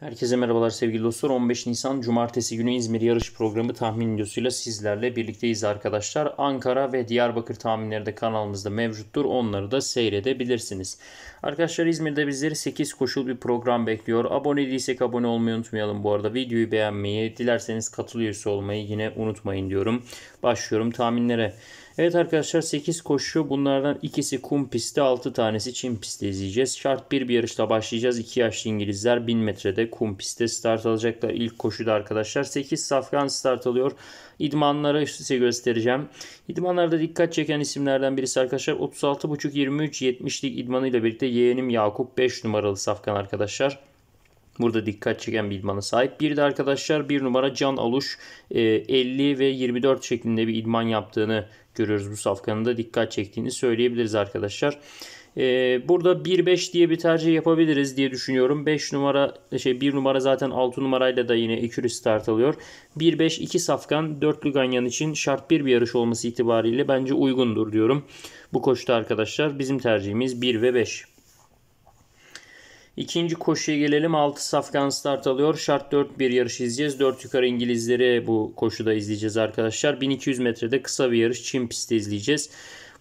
Herkese merhabalar sevgili dostlar. 15 Nisan Cumartesi günü İzmir yarış programı tahmin videosuyla sizlerle birlikteyiz arkadaşlar. Ankara ve Diyarbakır tahminleri de kanalımızda mevcuttur. Onları da seyredebilirsiniz. Arkadaşlar İzmir'de bizleri 8 koşul bir program bekliyor. Abone değilsek abone olmayı unutmayalım bu arada. Videoyu beğenmeyi, dilerseniz katıl üyesi olmayı yine unutmayın diyorum. Başlıyorum tahminlere. Evet arkadaşlar 8 koşu bunlardan ikisi kum pisti 6 tanesi çim pisti izleyeceğiz. Şart 1 bir, yarışla başlayacağız. 2 yaşlı İngilizler 1000 metrede Kum pistte start alacaklar. İlk koşuda arkadaşlar 8 Safran start alıyor. İdmanlara size göstereceğim. İdmanlarda dikkat çeken isimlerden birisi arkadaşlar 36.5-23-70'lik idmanıyla birlikte yeğenim Yakup 5 numaralı Safkan arkadaşlar. Burada dikkat çeken bir idmana sahip. Bir de arkadaşlar bir numara Can Aluş 50 e, ve 24 şeklinde bir idman yaptığını görüyoruz bu safkanın da dikkat çektiğini söyleyebiliriz arkadaşlar. Ee, burada 1-5 diye bir tercih yapabiliriz diye düşünüyorum. 5 numara şey 1 numara zaten 6 numarayla da yine ekürü start alıyor. 1-5-2 safkan 4'lü ganyan için şart 1 bir yarış olması itibariyle bence uygundur diyorum. Bu koşuda arkadaşlar bizim tercihimiz 1 ve 5. İkinci koşuya gelelim. 6 safkan start alıyor. Şart 4 bir yarış izleyeceğiz. 4 yukarı İngilizleri bu koşuda izleyeceğiz arkadaşlar. 1200 metrede kısa bir yarış Çin pistte izleyeceğiz.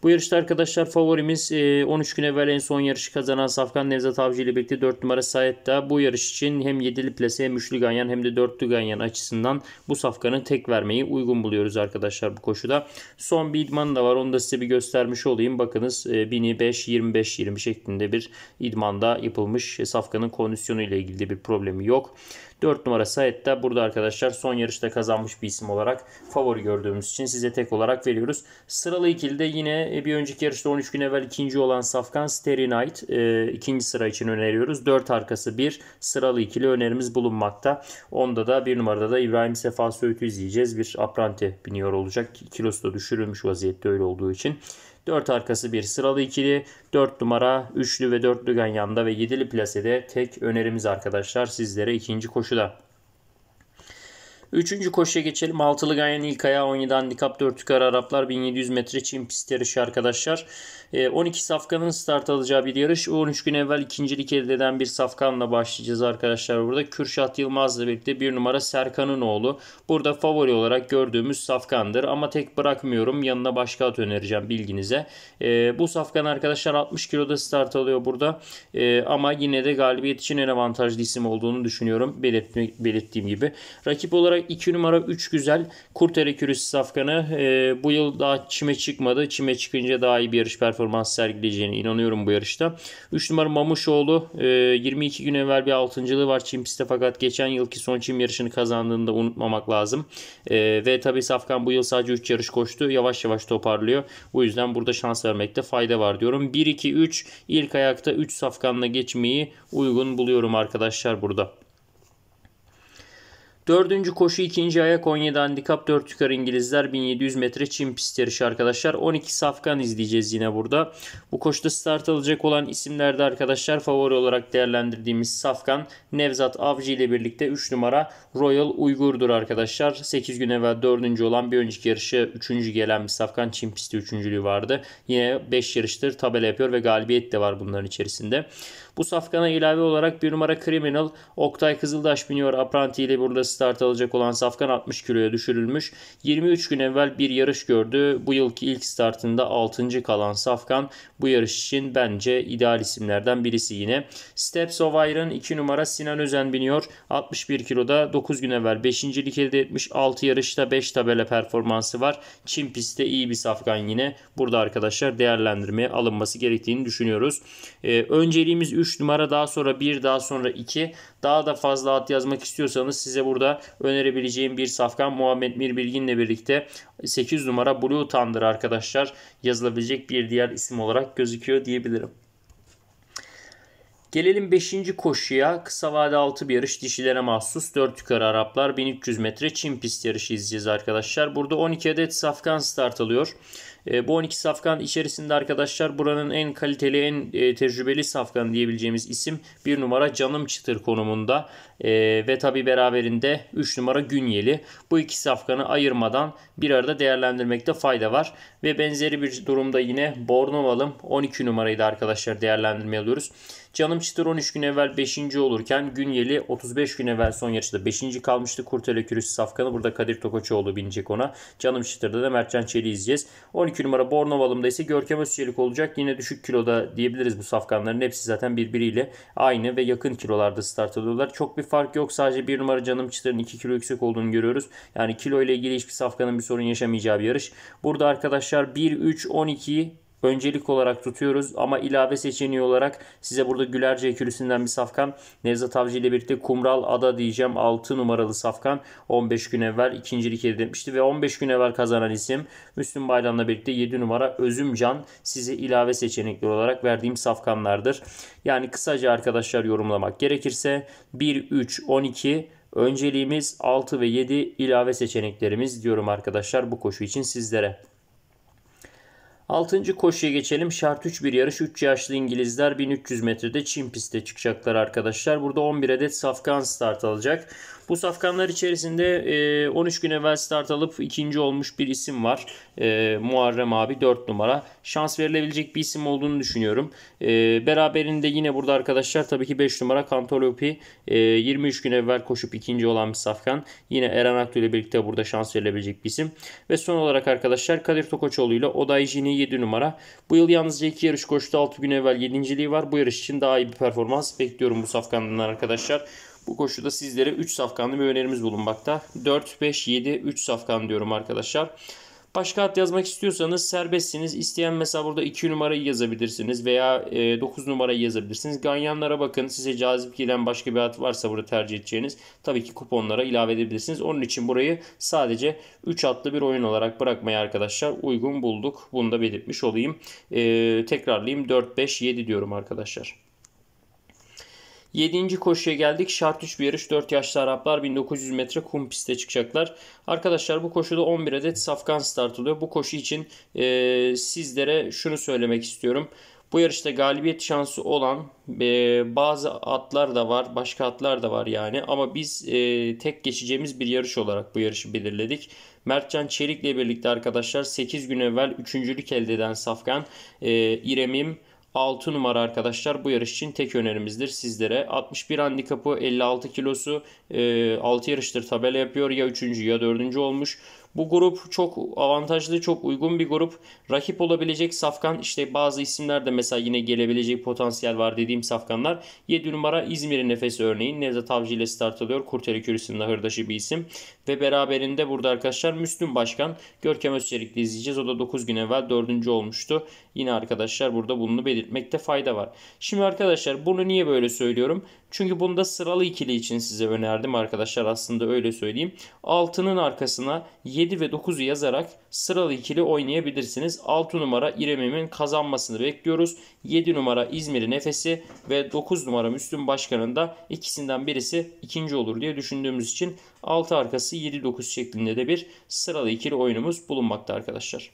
Bu yarışta arkadaşlar favorimiz 13 e, gün evvel en son yarışı kazanan Safkan Nevzat Avcı ile birlikte 4 numara Sayet da bu yarış için hem 7 plase hem 3'lü ganyan hem de 4'lü ganyan açısından bu Safkan'ı tek vermeyi uygun buluyoruz arkadaşlar bu koşuda. Son bir idman da var onu da size bir göstermiş olayım. Bakınız 1000'i 25, 20 şeklinde bir idmanda yapılmış. Safkan'ın kondisyonu ile ilgili bir problemi yok. 4 numara Saet de burada arkadaşlar son yarışta kazanmış bir isim olarak favori gördüğümüz için size tek olarak veriyoruz. Sıralı ikilde yine e, bir önceki yarışta 13 gün evvel ikinci olan Safkan Steri Knight e, ikinci sıra için öneriyoruz. 4 arkası 1 sıralı ikili önerimiz bulunmakta. Onda da bir numarada da İbrahim Sefa Söğüt'ü izleyeceğiz. Bir apranti biniyor olacak. Kilosu da düşürülmüş vaziyette öyle olduğu için. 4 arkası bir sıralı ikili, 4 numara üçlü ve dörtlü ganyanda ve yedili plasede tek önerimiz arkadaşlar sizlere ikinci koşuda. Üçüncü koşuya geçelim. Altılı gayen ilk ayağı 17 handikap 4 yukarı Araplar 1700 metre Çin pist yarışı arkadaşlar. 12 ee, safkanın start alacağı bir yarış. 13 gün evvel ikincilik elde eden bir safkanla başlayacağız arkadaşlar burada. Kürşat Yılmaz'la birlikte bir numara Serkan'ın oğlu. Burada favori olarak gördüğümüz safkandır. Ama tek bırakmıyorum. Yanına başka at önereceğim bilginize. Ee, bu safkan arkadaşlar 60 kiloda start alıyor burada. Ee, ama yine de galibiyet için en avantajlı isim olduğunu düşünüyorum. Belirtme, belirttiğim gibi. Rakip olarak 2 numara 3 güzel. Kurt Erekürüs safkanı e, bu yıl daha çime çıkmadı. Çime çıkınca daha iyi bir yarış performans sergileyeceğine inanıyorum bu yarışta. 3 numara Mamuşoğlu e, 22 gün evvel bir altıncılığı var çim pistte fakat geçen yılki son çim yarışını kazandığını da unutmamak lazım. E, ve tabi safkan bu yıl sadece 3 yarış koştu. Yavaş yavaş toparlıyor. O yüzden burada şans vermekte fayda var diyorum. 1-2-3 ilk ayakta 3 safkanla geçmeyi uygun buluyorum arkadaşlar burada. Dördüncü koşu ikinci ayak 17 handikap 4 yukarı İngilizler 1700 metre Çin pist yarışı arkadaşlar. 12 safkan izleyeceğiz yine burada. Bu koşuda start alacak olan isimlerde arkadaşlar favori olarak değerlendirdiğimiz safkan Nevzat Avcı ile birlikte 3 numara Royal Uygur'dur arkadaşlar. 8 gün evvel dördüncü olan bir önceki yarışı üçüncü gelen bir safkan Çin pisti üçüncülüğü vardı. Yine 5 yarıştır tabela yapıyor ve galibiyet de var bunların içerisinde. Bu safkana ilave olarak bir numara Criminal Oktay Kızıldaş biniyor. Apranti ile burada start alacak olan safkan 60 kiloya düşürülmüş. 23 gün evvel bir yarış gördü. Bu yılki ilk startında 6. kalan safkan bu yarış için bence ideal isimlerden birisi yine. Steps of Iron 2 numara Sinan Özen biniyor. 61 kiloda 9 gün evvel 5. lik elde etmiş. 6 yarışta 5 tabela performansı var. Çin pistte iyi bir safkan yine. Burada arkadaşlar değerlendirmeye alınması gerektiğini düşünüyoruz. Ee, önceliğimiz 3 3 numara daha sonra 1 daha sonra 2 daha da fazla at yazmak istiyorsanız size burada önerebileceğim bir safkan Muhammed Mir Bilgin'le birlikte 8 numara Blue Thunder arkadaşlar yazılabilecek bir diğer isim olarak gözüküyor diyebilirim. Gelelim 5. koşuya. Kısa vade 6 bir yarış dişilere mahsus. 4 yukarı Araplar 1300 metre çim pist yarışı izleyeceğiz arkadaşlar. Burada 12 adet safkan start alıyor. E, bu 12 safkan içerisinde arkadaşlar buranın en kaliteli, en e, tecrübeli safkan diyebileceğimiz isim bir numara Canım Çıtır konumunda e, ve tabi beraberinde 3 numara Günyeli. Bu iki safkanı ayırmadan bir arada değerlendirmekte fayda var ve benzeri bir durumda yine Bornoval'ım 12 numarayı da arkadaşlar değerlendirmeye alıyoruz. Canım Çıtır 13 gün evvel 5. olurken Günyeli 35 gün evvel son yarışta 5. kalmıştı. Kurtele Kürüs safkanı burada Kadir Tokoçoğlu binecek ona. Canım Çıtır'da da Mertcan Çeli izleyeceğiz. 12 12 numara Bornovalım'da ise Görkem Özçelik olacak. Yine düşük kiloda diyebiliriz bu safkanların. Hepsi zaten birbiriyle aynı ve yakın kilolarda start alıyorlar. Çok bir fark yok. Sadece 1 numara Canım Çıtır'ın 2 kilo yüksek olduğunu görüyoruz. Yani kilo ile ilgili hiçbir safkanın bir sorun yaşamayacağı bir yarış. Burada arkadaşlar 1, 3, 12, öncelik olarak tutuyoruz ama ilave seçeneği olarak size burada Gülerce ekürüsünden bir safkan Nevzat Avcı ile birlikte Kumral Ada diyeceğim 6 numaralı safkan 15 gün evvel ikincilik elde etmişti ve 15 gün evvel kazanan isim Müslüm Baylan'la birlikte 7 numara Özümcan size ilave seçenekler olarak verdiğim safkanlardır. Yani kısaca arkadaşlar yorumlamak gerekirse 1 3 12 Önceliğimiz 6 ve 7 ilave seçeneklerimiz diyorum arkadaşlar bu koşu için sizlere. Altıncı koşuya geçelim. Şart 3 bir yarış. 3 yaşlı İngilizler 1300 metrede çim pistte çıkacaklar arkadaşlar. Burada 11 adet safkan start alacak. Bu safkanlar içerisinde 13 e, gün evvel start alıp ikinci olmuş bir isim var. E, Muharrem abi 4 numara. Şans verilebilecek bir isim olduğunu düşünüyorum. E, beraberinde yine burada arkadaşlar tabii ki 5 numara Kantolopi 23 gün evvel koşup ikinci olan bir safkan. Yine Eren Aktu ile birlikte burada şans verilebilecek bir isim. Ve son olarak arkadaşlar Kadir Tokoçoğlu ile Oday Jini 7 numara. Bu yıl yalnızca 2 yarış koştu. 6 gün evvel 7.liği var. Bu yarış için daha iyi bir performans bekliyorum bu safkandan arkadaşlar. Bu koşuda sizlere 3 safkanlı bir önerimiz bulunmakta. 4, 5, 7, 3 safkan diyorum arkadaşlar. Başka at yazmak istiyorsanız serbestsiniz. İsteyen mesela burada 2 numarayı yazabilirsiniz veya 9 e, numarayı yazabilirsiniz. Ganyanlara bakın. Size cazip gelen başka bir at varsa burada tercih edeceğiniz tabii ki kuponlara ilave edebilirsiniz. Onun için burayı sadece 3 atlı bir oyun olarak bırakmayı arkadaşlar uygun bulduk. Bunu da belirtmiş olayım. E, tekrarlayayım 4-5-7 diyorum arkadaşlar. 7. koşuya geldik. Şart 3 bir yarış. 4 yaşlı Araplar 1900 metre kum piste çıkacaklar. Arkadaşlar bu koşuda 11 adet safkan start oluyor. Bu koşu için e, sizlere şunu söylemek istiyorum. Bu yarışta galibiyet şansı olan e, bazı atlar da var, başka atlar da var yani. Ama biz e, tek geçeceğimiz bir yarış olarak bu yarışı belirledik. Mertcan Çelik'le birlikte arkadaşlar 8 gün evvel 3.lük elde eden Safkan, e, İrem'im, 6 numara arkadaşlar bu yarış için tek önerimizdir sizlere. 61 handikapı 56 kilosu 6 e, yarıştır tabela yapıyor ya 3. ya 4. olmuş. Bu grup çok avantajlı, çok uygun bir grup. Rakip olabilecek safkan işte bazı isimler de mesela yine gelebilecek potansiyel var dediğim safkanlar. 7 numara İzmir'in nefesi örneğin Nevzat Avcı ile start alıyor. Kurteli Kürüsü'nün ahırdaşı bir isim. Ve beraberinde burada arkadaşlar Müslüm Başkan Görkem Özçelik'le izleyeceğiz. O da 9 gün evvel 4. olmuştu. Yine arkadaşlar burada bunu belirtmekte fayda var. Şimdi arkadaşlar bunu niye böyle söylüyorum? Çünkü bunu da sıralı ikili için size önerdim arkadaşlar aslında öyle söyleyeyim. 6'nın arkasına 7 ve 9'u yazarak sıralı ikili oynayabilirsiniz. 6 numara İrem'in kazanmasını bekliyoruz. 7 numara İzmir'in nefesi ve 9 numara Müslüm Başkan'ın da ikisinden birisi ikinci olur diye düşündüğümüz için 6 arkası 7-9 şeklinde de bir sıralı ikili oyunumuz bulunmakta arkadaşlar.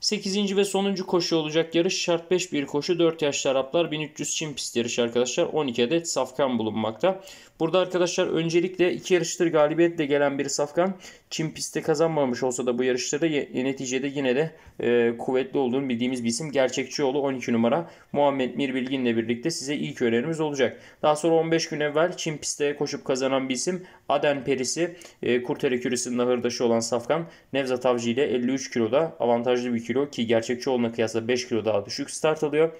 8. ve sonuncu koşu olacak yarış şart 5 bir koşu 4 yaşlı Araplar 1300 Çin pist yarışı arkadaşlar 12 adet safkan bulunmakta. Burada arkadaşlar öncelikle iki yarıştır galibiyetle gelen bir safkan Çin pistte kazanmamış olsa da bu yarışlarda e, neticede yine de e, kuvvetli olduğunu bildiğimiz bir isim. Gerçekçi yolu 12 numara Muhammed Mirbilgin ile birlikte size ilk önerimiz olacak. Daha sonra 15 gün evvel Çin pistte koşup kazanan bir isim Aden Perisi e, Kurtere Küresi'nin ahırdaşı olan Safkan Nevzat Avcı ile 53 kiloda avantajlı bir kilo ki gerçekçi olma kıyasla 5 kilo daha düşük start alıyor.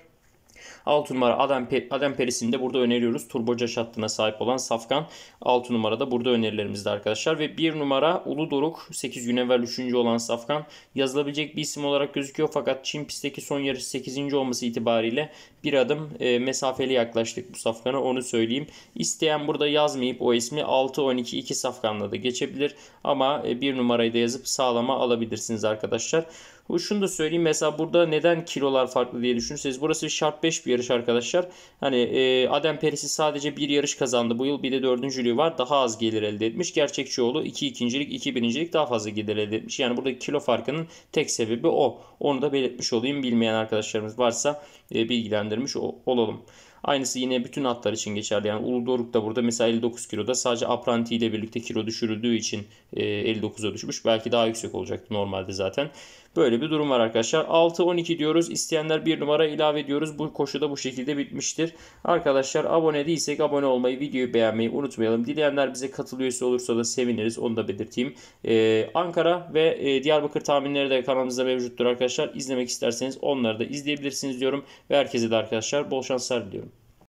6 numara Adem, Pe Peris'ini de burada öneriyoruz. Turbocaş hattına sahip olan Safkan 6 numara da burada önerilerimizde arkadaşlar. Ve 1 numara Ulu Doruk 8 gün evvel 3. olan Safkan yazılabilecek bir isim olarak gözüküyor. Fakat Çin pistteki son yarış 8. olması itibariyle bir adım e, mesafeli yaklaştık bu Safkan'a onu söyleyeyim. İsteyen burada yazmayıp o ismi 6-12-2 Safkan'la da geçebilir. Ama 1 e, numarayı da yazıp sağlama alabilirsiniz arkadaşlar. Bu şunu da söyleyeyim mesela burada neden kilolar farklı diye düşünürseniz burası bir şart 5 bir yarış arkadaşlar. Hani e, Adem Peris'i sadece bir yarış kazandı bu yıl bir de dördüncülüğü var daha az gelir elde etmiş. Gerçekçioğlu 2 iki ikincilik 2 iki birincilik daha fazla gelir elde etmiş. Yani buradaki kilo farkının tek sebebi o. Onu da belirtmiş olayım bilmeyen arkadaşlarımız varsa e, bilgilendirmiş olalım. Aynısı yine bütün atlar için geçerli. Yani Ulu Doruk da burada mesela 59 kiloda sadece Apranti ile birlikte kilo düşürüldüğü için 59'a e, düşmüş. Belki daha yüksek olacaktı normalde zaten. Böyle bir durum var arkadaşlar. 6-12 diyoruz. İsteyenler bir numara ilave ediyoruz. Bu koşuda bu şekilde bitmiştir. Arkadaşlar abone değilsek abone olmayı, videoyu beğenmeyi unutmayalım. Dileyenler bize katılıyorsa olursa da seviniriz. Onu da belirteyim. Ee, Ankara ve e, Diyarbakır tahminleri de kanalımızda mevcuttur arkadaşlar. İzlemek isterseniz onları da izleyebilirsiniz diyorum. Ve herkese de arkadaşlar bol şanslar diliyorum.